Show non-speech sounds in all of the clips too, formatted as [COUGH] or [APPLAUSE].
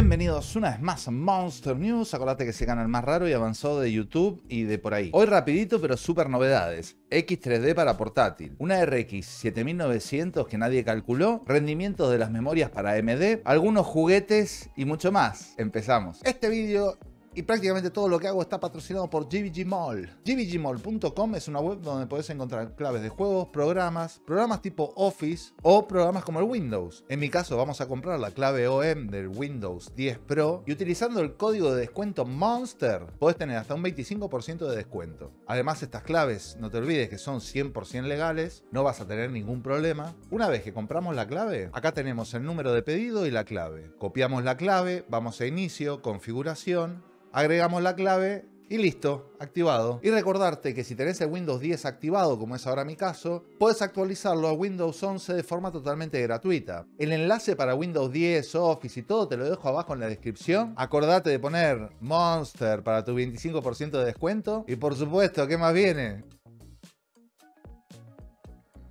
Bienvenidos una vez más a Monster News. Acordate que es el canal más raro y avanzado de YouTube y de por ahí. Hoy rapidito, pero super novedades. X3D para portátil, una RX 7900 que nadie calculó, rendimientos de las memorias para MD. algunos juguetes y mucho más. Empezamos. Este vídeo y prácticamente todo lo que hago está patrocinado por GBG Mall. GBGmall.com es una web donde podés encontrar claves de juegos, programas, programas tipo Office o programas como el Windows. En mi caso vamos a comprar la clave OM del Windows 10 Pro y utilizando el código de descuento MONSTER podés tener hasta un 25% de descuento. Además estas claves, no te olvides que son 100% legales, no vas a tener ningún problema. Una vez que compramos la clave, acá tenemos el número de pedido y la clave. Copiamos la clave, vamos a inicio, configuración, agregamos la clave y listo, activado. Y recordarte que si tenés el Windows 10 activado, como es ahora mi caso, puedes actualizarlo a Windows 11 de forma totalmente gratuita. El enlace para Windows 10, Office y todo te lo dejo abajo en la descripción. Acordate de poner Monster para tu 25% de descuento. Y por supuesto, ¿qué más viene?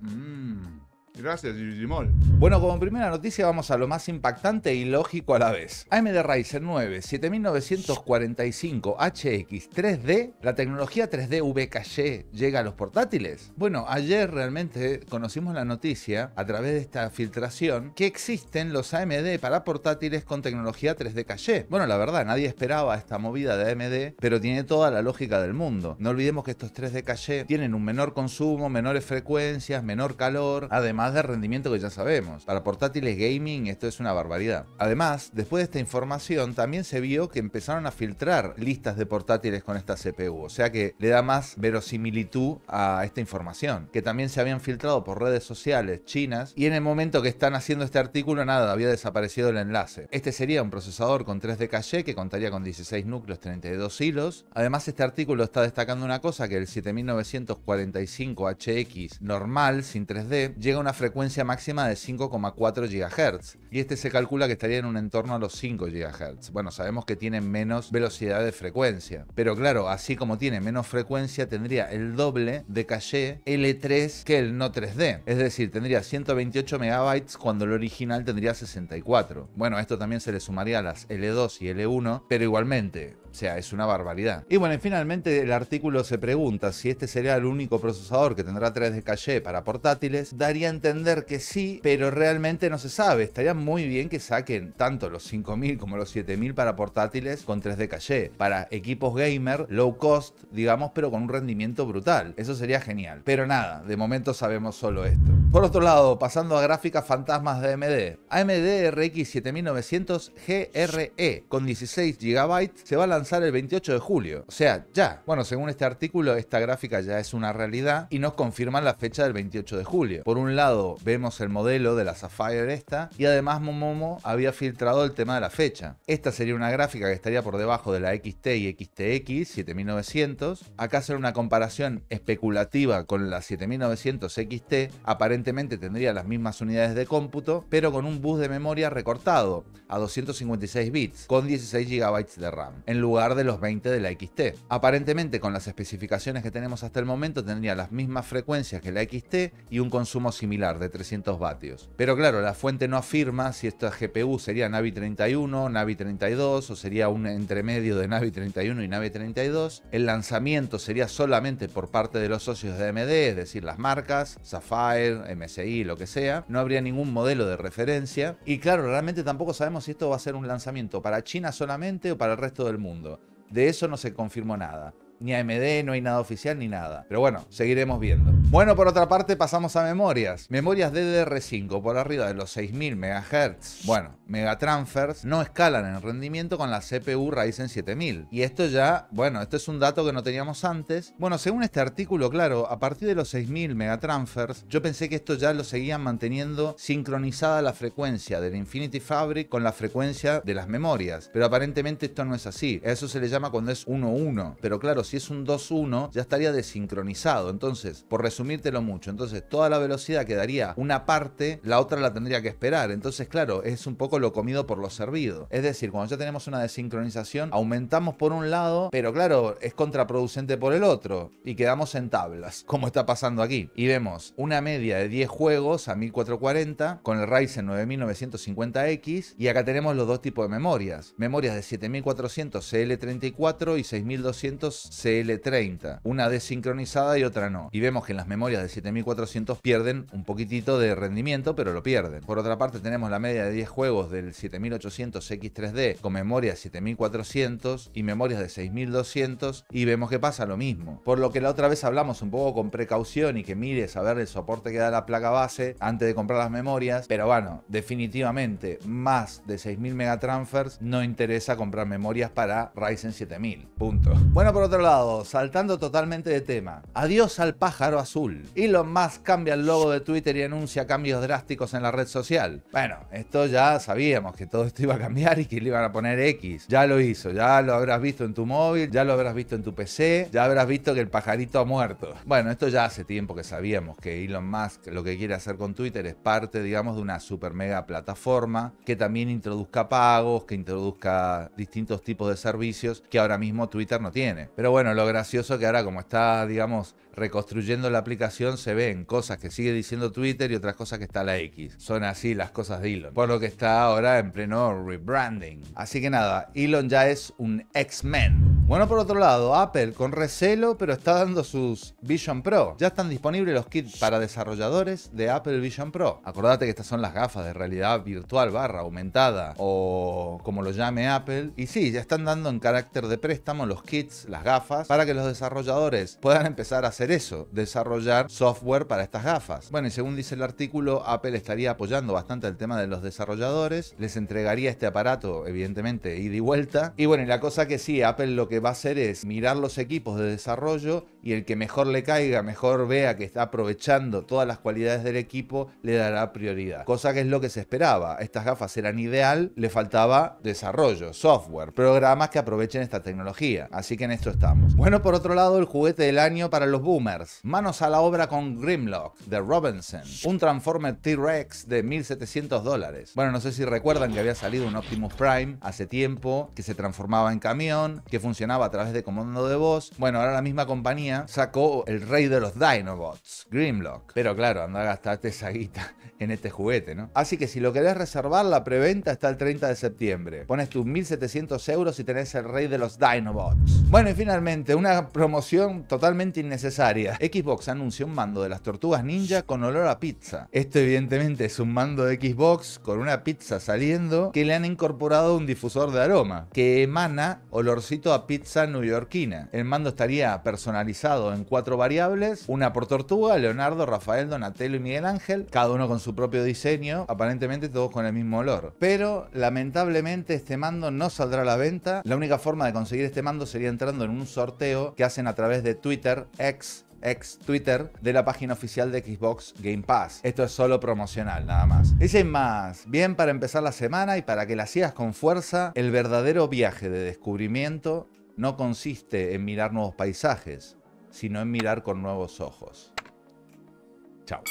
Mmm. Gracias, Digimol. Bueno, como primera noticia vamos a lo más impactante y lógico a la vez. AMD Ryzen 9 7945HX 3D, ¿la tecnología 3D VKG llega a los portátiles? Bueno, ayer realmente conocimos la noticia a través de esta filtración que existen los AMD para portátiles con tecnología 3D Cache. Bueno, la verdad, nadie esperaba esta movida de AMD, pero tiene toda la lógica del mundo. No olvidemos que estos 3D Cache tienen un menor consumo, menores frecuencias, menor calor, además de rendimiento que ya sabemos. Para portátiles gaming esto es una barbaridad. Además, después de esta información también se vio que empezaron a filtrar listas de portátiles con esta CPU, o sea que le da más verosimilitud a esta información, que también se habían filtrado por redes sociales chinas y en el momento que están haciendo este artículo nada, había desaparecido el enlace. Este sería un procesador con 3 d caché que contaría con 16 núcleos, 32 hilos. Además este artículo está destacando una cosa que el 7945HX normal sin 3D llega a una frecuencia máxima de 5,4 GHz y este se calcula que estaría en un entorno a los 5 GHz. Bueno, sabemos que tiene menos velocidad de frecuencia, pero claro, así como tiene menos frecuencia, tendría el doble de caché L3 que el no 3D, es decir, tendría 128 MB cuando el original tendría 64. Bueno, esto también se le sumaría a las L2 y L1, pero igualmente, o sea, es una barbaridad. Y bueno, finalmente el artículo se pregunta si este sería el único procesador que tendrá 3 d caché para portátiles. Daría a entender que sí, pero realmente no se sabe. Estaría muy bien que saquen tanto los 5000 como los 7000 para portátiles con 3 d caché. Para equipos gamer, low cost, digamos, pero con un rendimiento brutal. Eso sería genial. Pero nada, de momento sabemos solo esto. Por otro lado, pasando a gráficas fantasmas de AMD. AMD RX 7900 GRE con 16 GB se va a el 28 de julio, o sea, ya. Bueno, según este artículo, esta gráfica ya es una realidad y nos confirman la fecha del 28 de julio. Por un lado, vemos el modelo de la Sapphire esta y además Momomo había filtrado el tema de la fecha. Esta sería una gráfica que estaría por debajo de la XT y XTX 7900. Acá hacer una comparación especulativa con la 7900 XT. Aparentemente tendría las mismas unidades de cómputo, pero con un bus de memoria recortado a 256 bits con 16 GB de RAM. En lugar lugar de los 20 de la XT. Aparentemente con las especificaciones que tenemos hasta el momento tendría las mismas frecuencias que la XT y un consumo similar de 300 vatios. Pero claro, la fuente no afirma si esta GPU sería Navi 31, Navi 32 o sería un entremedio de Navi 31 y Navi 32. El lanzamiento sería solamente por parte de los socios de AMD, es decir, las marcas, Sapphire, MSI, lo que sea. No habría ningún modelo de referencia. Y claro, realmente tampoco sabemos si esto va a ser un lanzamiento para China solamente o para el resto del mundo. De eso no se confirmó nada ni AMD, no hay nada oficial ni nada. Pero bueno, seguiremos viendo. Bueno, por otra parte pasamos a memorias. Memorias DDR5 por arriba de los 6000 MHz. Bueno, megatransfers no escalan en rendimiento con la CPU Ryzen 7000. Y esto ya, bueno, esto es un dato que no teníamos antes. Bueno, según este artículo, claro, a partir de los 6000 megatransfers, yo pensé que esto ya lo seguían manteniendo sincronizada la frecuencia del Infinity Fabric con la frecuencia de las memorias. Pero aparentemente esto no es así. eso se le llama cuando es 1-1. Pero claro, si es un 2-1, ya estaría desincronizado. Entonces, por resumírtelo mucho, entonces toda la velocidad quedaría una parte, la otra la tendría que esperar. Entonces, claro, es un poco lo comido por lo servido. Es decir, cuando ya tenemos una desincronización, aumentamos por un lado, pero claro, es contraproducente por el otro y quedamos en tablas, [LAUGHS] como está pasando aquí. Y vemos una media de 10 juegos a 1440 con el Ryzen 9950X y acá tenemos los dos tipos de memorias. Memorias de 7400 CL34 y 6200 CL30, una desincronizada y otra no. Y vemos que en las memorias de 7400 pierden un poquitito de rendimiento, pero lo pierden. Por otra parte, tenemos la media de 10 juegos del 7800 X3D con memoria 7400 y memorias de 6200 y vemos que pasa lo mismo. Por lo que la otra vez hablamos un poco con precaución y que mires a ver el soporte que da la placa base antes de comprar las memorias, pero bueno, definitivamente más de 6000 megatransfers no interesa comprar memorias para Ryzen 7000. Punto. Bueno, por otro lado, saltando totalmente de tema. Adiós al pájaro azul. Elon Musk cambia el logo de Twitter y anuncia cambios drásticos en la red social. Bueno, esto ya sabíamos que todo esto iba a cambiar y que le iban a poner X. Ya lo hizo, ya lo habrás visto en tu móvil, ya lo habrás visto en tu PC, ya habrás visto que el pajarito ha muerto. Bueno, esto ya hace tiempo que sabíamos que Elon Musk lo que quiere hacer con Twitter es parte, digamos, de una super mega plataforma que también introduzca pagos, que introduzca distintos tipos de servicios que ahora mismo Twitter no tiene. Pero bueno, bueno, lo gracioso que ahora como está, digamos, reconstruyendo la aplicación se ven cosas que sigue diciendo Twitter y otras cosas que está la X. Son así las cosas de Elon. Por lo que está ahora en pleno rebranding. Así que nada, Elon ya es un X-Men. Bueno, por otro lado, Apple con recelo, pero está dando sus Vision Pro. Ya están disponibles los kits para desarrolladores de Apple Vision Pro. Acordate que estas son las gafas de realidad virtual barra aumentada o como lo llame Apple. Y sí, ya están dando en carácter de préstamo los kits, las gafas, para que los desarrolladores puedan empezar a hacer eso, desarrollar software para estas gafas. Bueno, y según dice el artículo, Apple estaría apoyando bastante el tema de los desarrolladores, les entregaría este aparato, evidentemente, ida y vuelta. Y bueno, la cosa que sí, Apple lo que va a hacer es mirar los equipos de desarrollo y el que mejor le caiga, mejor vea que está aprovechando todas las cualidades del equipo, le dará prioridad. Cosa que es lo que se esperaba. Estas gafas eran ideal, le faltaba desarrollo, software, programas que aprovechen esta tecnología. Así que en esto estamos. Bueno, por otro lado, el juguete del año para los bugs Manos a la obra con Grimlock de Robinson, un Transformer T-Rex de 1700 dólares. Bueno, no sé si recuerdan que había salido un Optimus Prime hace tiempo, que se transformaba en camión, que funcionaba a través de comando de voz. Bueno, ahora la misma compañía sacó el rey de los Dinobots, Grimlock. Pero claro, anda a gastarte esa guita [LAUGHS] en este juguete, ¿no? Así que si lo querés reservar, la preventa está el 30 de septiembre. Pones tus 1700 euros y tenés el rey de los Dinobots. Bueno, y finalmente, una promoción totalmente innecesaria Xbox anunció un mando de las tortugas ninja con olor a pizza. Esto evidentemente es un mando de Xbox con una pizza saliendo que le han incorporado un difusor de aroma que emana olorcito a pizza neoyorquina. El mando estaría personalizado en cuatro variables, una por tortuga, Leonardo, Rafael, Donatello y Miguel Ángel, cada uno con su propio diseño, aparentemente todos con el mismo olor. Pero lamentablemente este mando no saldrá a la venta. La única forma de conseguir este mando sería entrando en un sorteo que hacen a través de Twitter X ex Twitter, de la página oficial de Xbox Game Pass. Esto es solo promocional, nada más. Y más, bien para empezar la semana y para que la sigas con fuerza, el verdadero viaje de descubrimiento no consiste en mirar nuevos paisajes, sino en mirar con nuevos ojos. Chao.